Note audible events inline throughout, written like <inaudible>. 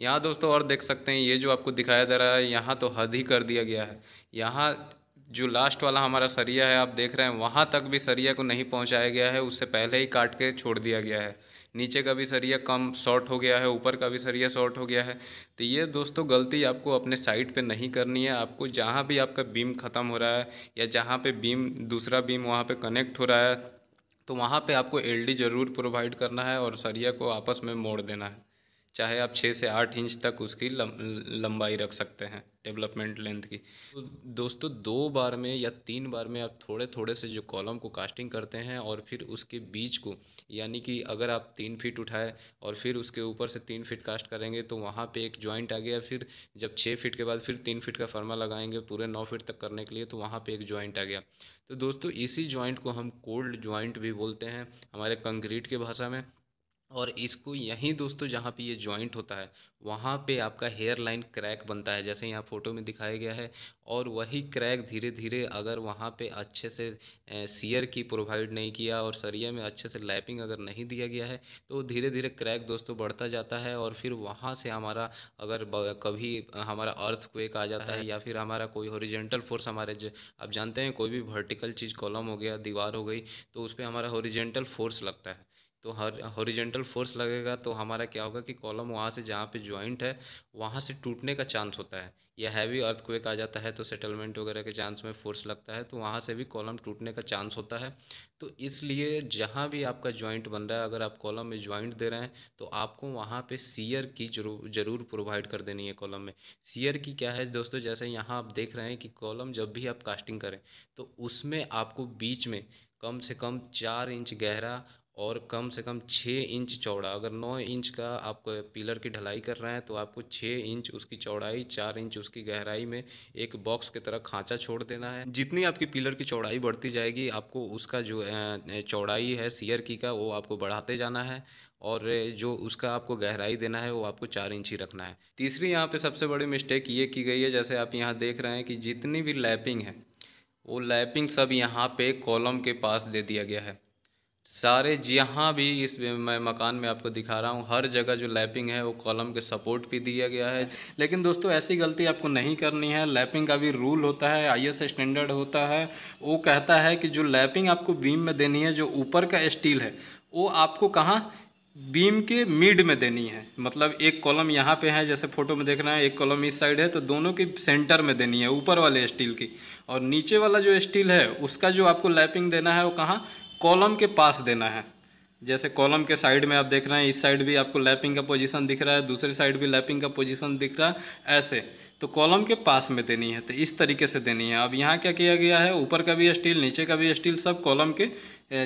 यहाँ दोस्तों और देख सकते हैं ये जो आपको दिखाया जा रहा है यहाँ तो हद ही कर दिया गया है यहाँ जो लास्ट वाला हमारा सरिया है आप देख रहे हैं वहाँ तक भी सरिया को नहीं पहुँचाया गया है उससे पहले ही काट के छोड़ दिया गया है नीचे का भी सरिया कम शॉर्ट हो गया है ऊपर का भी सरिया शॉर्ट हो गया है तो ये दोस्तों गलती आपको अपने साइड पे नहीं करनी है आपको जहाँ भी आपका बीम ख़त्म हो रहा है या जहाँ पे बीम दूसरा बीम वहाँ पे कनेक्ट हो रहा है तो वहाँ पे आपको एलडी ज़रूर प्रोवाइड करना है और सरिया को आपस में मोड़ देना है चाहे आप छः से आठ इंच तक उसकी लंबाई रख सकते हैं डेवलपमेंट लेंथ की तो दोस्तों दो बार में या तीन बार में आप थोड़े थोड़े से जो कॉलम को कास्टिंग करते हैं और फिर उसके बीच को यानी कि अगर आप तीन फीट उठाए और फिर उसके ऊपर से तीन फीट कास्ट करेंगे तो वहाँ पे एक जॉइंट आ गया फिर जब छः फीट के बाद फिर तीन फीट का फर्मा लगाएंगे पूरे नौ फीट तक करने के लिए तो वहाँ पर एक जॉइंट आ गया तो दोस्तों इसी जॉइंट को हम कोल्ड जॉइंट भी बोलते हैं हमारे कंक्रीट के भाषा में और इसको यहीं दोस्तों जहाँ पे ये जॉइंट होता है वहाँ पे आपका हेयर लाइन क्रैक बनता है जैसे यहाँ फ़ोटो में दिखाया गया है और वही क्रैक धीरे धीरे अगर वहाँ पे अच्छे से सीयर की प्रोवाइड नहीं किया और सरिया में अच्छे से लैपिंग अगर नहीं दिया गया है तो धीरे धीरे क्रैक दोस्तों बढ़ता जाता है और फिर वहाँ से हमारा अगर कभी हमारा अर्थ क्वेक आ जाता है हाँ। या फिर हमारा कोई हॉरिजेंटल फोर्स हमारे ज, आप जानते हैं कोई भी वर्टिकल चीज़ कॉलम हो गया दीवार हो गई तो उस पर हमारा ओरिजेंटल फोर्स लगता है तो हर हॉरिजेंटल फोर्स लगेगा तो हमारा क्या होगा कि कॉलम वहाँ से जहाँ पे जॉइंट है वहाँ से टूटने का चांस होता है या हैवी अर्थक्वेक आ जाता है तो सेटलमेंट वगैरह के चांस में फोर्स लगता है तो वहाँ से भी कॉलम टूटने का चांस होता है तो इसलिए जहाँ भी आपका जॉइंट बन रहा है अगर आप कॉलम में ज्वाइंट दे रहे हैं तो आपको वहाँ पर सीयर की जरूर जरूर प्रोवाइड कर देनी है कॉलम में सीयर की क्या है दोस्तों जैसे यहाँ आप देख रहे हैं कि कॉलम जब भी आप कास्टिंग करें तो उसमें आपको बीच में कम से कम चार इंच गहरा और कम से कम छः इंच चौड़ा अगर नौ इंच का आप पिलर की ढलाई कर रहे हैं तो आपको छः इंच उसकी चौड़ाई चार इंच उसकी गहराई में एक बॉक्स की तरह खांचा छोड़ देना है जितनी आपकी पिलर की चौड़ाई बढ़ती जाएगी आपको उसका जो चौड़ाई है सीयर की का वो आपको बढ़ाते जाना है और जो उसका आपको गहराई देना है वो आपको चार इंच ही रखना है तीसरी यहाँ पर सबसे बड़ी मिस्टेक ये की गई है जैसे आप यहाँ देख रहे हैं कि जितनी भी लैपिंग है वो लैपिंग सब यहाँ पर कॉलम के पास दे दिया गया है सारे जहाँ भी इस मैं मकान में आपको दिखा रहा हूँ हर जगह जो लैपिंग है वो कॉलम के सपोर्ट भी दिया गया है लेकिन दोस्तों ऐसी गलती आपको नहीं करनी है लैपिंग का भी रूल होता है आई स्टैंडर्ड होता है वो कहता है कि जो लैपिंग आपको बीम में देनी है जो ऊपर का स्टील है वो आपको कहाँ बीम के मिड में देनी है मतलब एक कॉलम यहाँ पे है जैसे फोटो में देख रहे हैं एक कॉलम इस साइड है तो दोनों की सेंटर में देनी है ऊपर वाले स्टील की और नीचे वाला जो स्टील है उसका जो आपको लैपिंग देना है वो कहाँ कॉलम के पास देना है जैसे कॉलम के साइड में आप देख रहे हैं इस साइड भी आपको लैपिंग का पोजीशन दिख रहा है दूसरी साइड भी लैपिंग का पोजीशन दिख रहा है ऐसे तो कॉलम के पास में देनी है तो इस तरीके से देनी है अब यहाँ क्या किया गया है ऊपर का भी स्टील नीचे का भी स्टील सब कॉलम के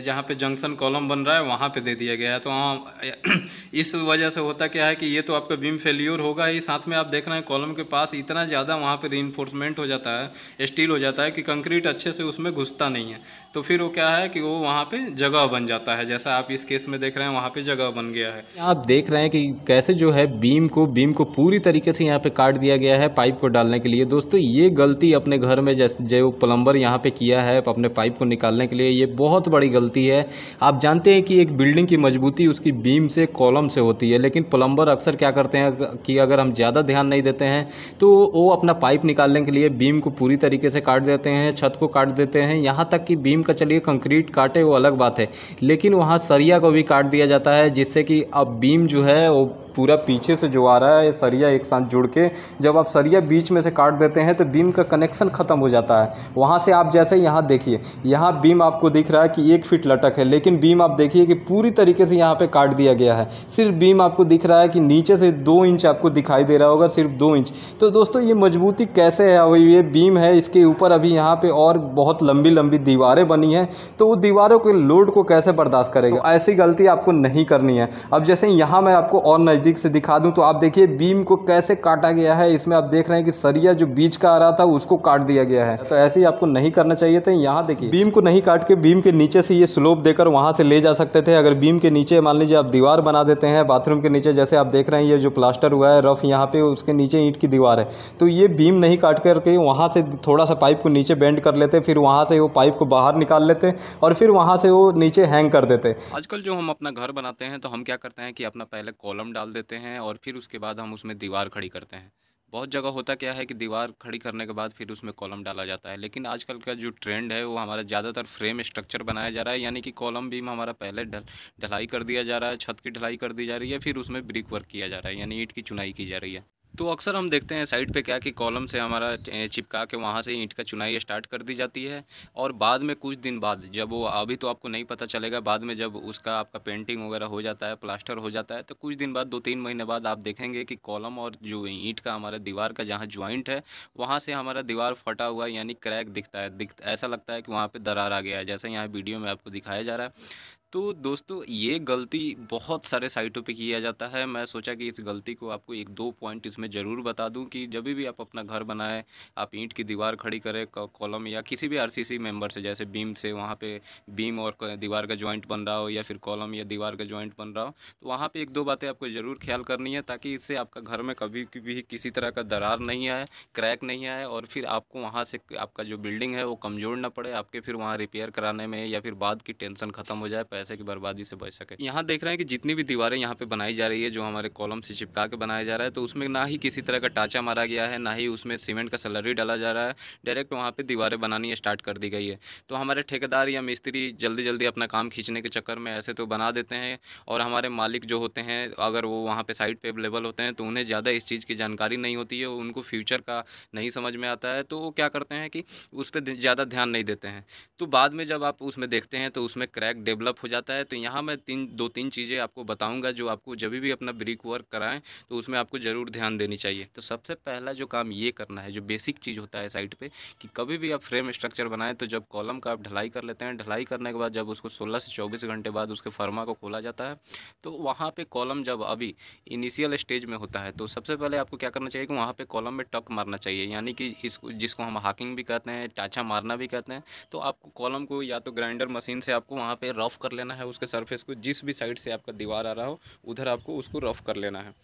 जहाँ पे जंक्शन कॉलम बन रहा है वहाँ पे दे दिया गया है तो वहाँ <clears throat> इस वजह से होता क्या है कि ये तो आपका बीम फेल्योर होगा ही साथ में आप देख रहे हैं कॉलम के पास इतना ज़्यादा वहाँ पर रीइन्फोर्समेंट हो जाता है स्टील हो जाता है कि कंक्रीट अच्छे से उसमें घुसता नहीं है तो फिर वो क्या है कि वो वहाँ पर जगह बन जाता है जैसा आप इस केस में देख रहे हैं वहाँ पर जगह बन गया है आप देख रहे हैं कि कैसे जो है बीम को बीम को पूरी तरीके से यहाँ पर काट दिया गया है पाइप को डालने के लिए दोस्तों ये गलती अपने घर में जैसे जो प्लम्बर यहाँ पे किया है अपने पाइप को निकालने के लिए ये बहुत बड़ी गलती है आप जानते हैं कि एक बिल्डिंग की मजबूती उसकी बीम से कॉलम से होती है लेकिन प्लम्बर अक्सर क्या करते हैं कि अगर हम ज़्यादा ध्यान नहीं देते हैं तो वो अपना पाइप निकालने के लिए बीम को पूरी तरीके से काट देते हैं छत को काट देते हैं यहाँ तक कि बीम का चलिए कंक्रीट काटे वो अलग बात है लेकिन वहाँ सरिया को भी काट दिया जाता है जिससे कि अब बीम जो है वो पूरा पीछे से जो आ रहा है सरिया एक साथ जुड़ के जब आप सरिया बीच में से काट देते हैं तो बीम का कनेक्शन ख़त्म हो जाता है वहाँ से आप जैसे यहाँ देखिए यहाँ बीम आपको दिख रहा है कि एक फिट लटक है लेकिन बीम आप देखिए कि पूरी तरीके से यहाँ पर काट दिया गया है सिर्फ बीम आपको दिख रहा है कि नीचे से दो इंच आपको दिखाई दे रहा होगा सिर्फ दो इंच तो दोस्तों ये मजबूती कैसे है और ये बीम है इसके ऊपर अभी यहाँ पर और बहुत लंबी लंबी दीवारें बनी हैं तो वो दीवारों के लोड को कैसे बर्दाश्त करेगा तो ऐसी गलती आपको नहीं करनी है अब जैसे यहाँ मैं आपको और नज़दीक नज़दीक से दिखा दूं तो आप देखिए बीम को कैसे काटा गया है इसमें आप देख रहे हैं कि सरिया जो बीच का आ रहा था उसको काट दिया गया है तो ऐसे ही आपको नहीं करना चाहिए था यहाँ देखिए बीम को नहीं काट के बीम के नीचे से ये स्लोप देकर वहाँ से ले जा सकते थे अगर बीम के नीचे मान लीजिए आप दीवार बना देते हैं बाथरूम के नीचे जैसे आप देख रहे हैं ये जो प्लास्टर हुआ है रफ यहाँ पे उसके नीचे ईंट की दीवार है तो ये बीम नहीं काट करके वहाँ से थोड़ा सा पाइप को नीचे बेंड कर लेते फिर वहाँ से वो पाइप को बाहर निकाल लेते और फिर वहाँ से वो नीचे हैंग कर देते आजकल जो हम अपना घर बनाते हैं तो हम क्या करते हैं कि अपना पहले कॉलम डाल डाल देते हैं और फिर उसके बाद हम उसमें दीवार खड़ी करते हैं बहुत जगह होता क्या है कि दीवार खड़ी करने के बाद फिर उसमें कॉलम डाला जाता है लेकिन आजकल का जो ट्रेंड है वो हमारा ज़्यादातर फ्रेम स्ट्रक्चर बनाया जा रहा है यानी कि कॉलम भी हमारा पहले ढल ढलाई कर दिया जा रहा है छत की ढलाई कर दी जा रही है फिर उसमें ब्रिक वर्क किया जा रहा है यानी ईट की चुनाई की जा रही है तो अक्सर हम देखते हैं साइड पे क्या कि कॉलम से हमारा चिपका के वहाँ से ईंट का चुनाई स्टार्ट कर दी जाती है और बाद में कुछ दिन बाद जब वो अभी तो आपको नहीं पता चलेगा बाद में जब उसका आपका पेंटिंग वगैरह हो जाता है प्लास्टर हो जाता है तो कुछ दिन बाद दो तीन महीने बाद आप देखेंगे कि कॉलम और जो ईंट का हमारा दीवार का जहाँ ज्वाइंट है वहाँ से हमारा दीवार फटा हुआ यानी क्रैक दिखता है दिख ऐसा लगता है कि वहाँ पर दरार आ गया है जैसे यहाँ वीडियो में आपको दिखाया जा रहा है तो दोस्तों ये गलती बहुत सारे साइटों पे किया जाता है मैं सोचा कि इस गलती को आपको एक दो पॉइंट इसमें ज़रूर बता दूं कि जब भी आप अपना घर बनाएं आप ईंट की दीवार खड़ी करें कॉलम या किसी भी आरसीसी मेंबर से जैसे बीम से वहाँ पे बीम और दीवार का जॉइंट बन रहा हो या फिर कॉलम या दीवार का जॉइंट बन रहा हो तो वहाँ पर एक दो बातें आपको ज़रूर ख्याल करनी है ताकि इससे आपका घर में कभी भी किसी तरह का दरार नहीं आए क्रैक नहीं आए और फिर आपको वहाँ से आपका जो बिल्डिंग है वो कमज़ोर ना पड़े आपके फिर वहाँ रिपेयर कराने में या फिर बाद की टेंसन ख़त्म हो जाए पैसे की बर्बादी से बच सके यहाँ देख रहे हैं कि जितनी भी दीवारें यहाँ पे बनाई जा रही है जो हमारे कॉलम से चिपका के बनाया जा रहा है तो उसमें ना ही किसी तरह का टाँचा मारा गया है ना ही उसमें सीमेंट का सलरी डाला जा रहा है डायरेक्ट वहाँ पर दीवारें बनानी स्टार्ट कर दी गई है तो हमारे ठेकेदार या मिस्त्री जल्दी जल्दी अपना काम खींचने के चक्कर में ऐसे तो बना देते हैं और हमारे मालिक जो होते हैं अगर वो वहाँ पर साइट पर अवेलेबल होते हैं तो उन्हें ज़्यादा इस चीज़ की जानकारी नहीं होती है उनको फ्यूचर का नहीं समझ में आता है तो वो क्या करते हैं कि उस पर ज़्यादा ध्यान नहीं देते हैं तो बाद में जब आप उसमें देखते हैं तो उसमें क्रैक डेवलप हो जाता है तो यहाँ मैं तीन दो तीन चीज़ें आपको बताऊँगा जो आपको जब भी अपना ब्रिक वर्क कराएँ तो उसमें आपको ज़रूर ध्यान देनी चाहिए तो सबसे पहला जो काम ये करना है जो बेसिक चीज़ होता है साइट पर कि कभी भी आप फ्रेम स्ट्रक्चर बनाएं तो जब कॉलम का आप ढलाई कर लेते हैं ढलाई करने के बाद जब उसको सोलह से चौबीस घंटे बाद उसके फर्मा को खोला जाता है तो वहाँ पर कॉलम जब अभी इनिशियल स्टेज में होता है तो सबसे पहले आपको क्या करना चाहिए कि वहाँ पर कॉलम में टक मारना चाहिए यानी कि इसको जिसको हम हाकिंग भी कहते हैं टाचा मारना भी कहते हैं तो आपको कॉलम को या तो ग्राइंडर मशीन से आपको वहाँ पर रफ कर लेना है उसके सरफेस को जिस भी साइड से आपका दीवार आ रहा हो उधर आपको उसको रफ़ कर लेना है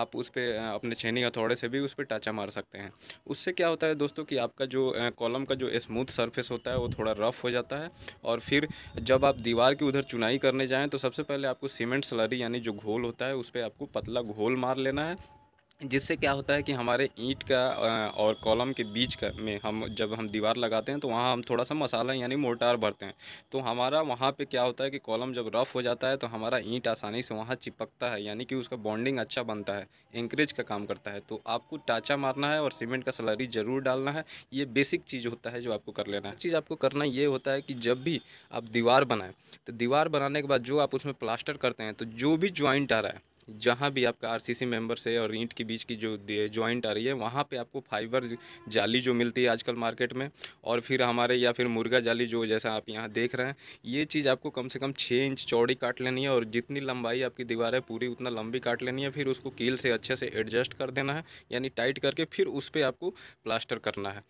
आप उस पर अपने छेनी हथौड़े से भी उस पर टाचा मार सकते हैं उससे क्या होता है दोस्तों कि आपका जो कॉलम का जो स्मूथ सरफेस होता है वो थोड़ा रफ़ हो जाता है और फिर जब आप दीवार की उधर चुनाई करने जाएं तो सबसे पहले आपको सीमेंट स्लरी यानी जो घोल होता है उस पर आपको पतला घोल मार लेना है जिससे क्या होता है कि हमारे ईंट का और कॉलम के बीच का में हम जब हम दीवार लगाते हैं तो वहाँ हम थोड़ा सा मसाला यानी मोर्टार भरते हैं तो हमारा वहाँ पे क्या होता है कि कॉलम जब रफ़ हो जाता है तो हमारा ईंट आसानी से वहाँ चिपकता है यानी कि उसका बॉन्डिंग अच्छा बनता है एंकरेज का काम करता है तो आपको टाचा मारना है और सीमेंट का सलरी ज़रूर डालना है ये बेसिक चीज़ होता है जो आपको कर लेना है चीज़ आपको करना ये होता है कि जब भी आप दीवार बनाएँ तो दीवार बनाने के बाद जो आप उसमें प्लास्टर करते हैं तो जो भी ज्वाइंट आ रहा है जहाँ भी आपका आरसीसी मेंबर से और ईंट के बीच की जो जॉइंट आ रही है वहाँ पे आपको फाइबर जाली जो मिलती है आजकल मार्केट में और फिर हमारे या फिर मुर्गा जाली जो जैसा आप यहाँ देख रहे हैं ये चीज़ आपको कम से कम छः इंच चौड़ी काट लेनी है और जितनी लंबाई आपकी दीवार है पूरी उतना लंबी काट लेनी है फिर उसको कील से अच्छे से एडजस्ट कर देना है यानी टाइट करके फिर उस पर आपको प्लास्टर करना है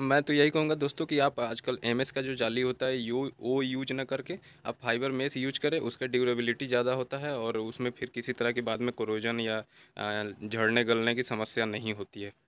मैं तो यही कहूँगा दोस्तों कि आप आजकल एम का जो जाली होता है यू वो यूज ना करके आप फाइबर मेस यूज करें उसका ड्यूरेबिलिटी ज़्यादा होता है और उसमें फिर किसी तरह की बाद में क्रोजन या झड़ने गलने की समस्या नहीं होती है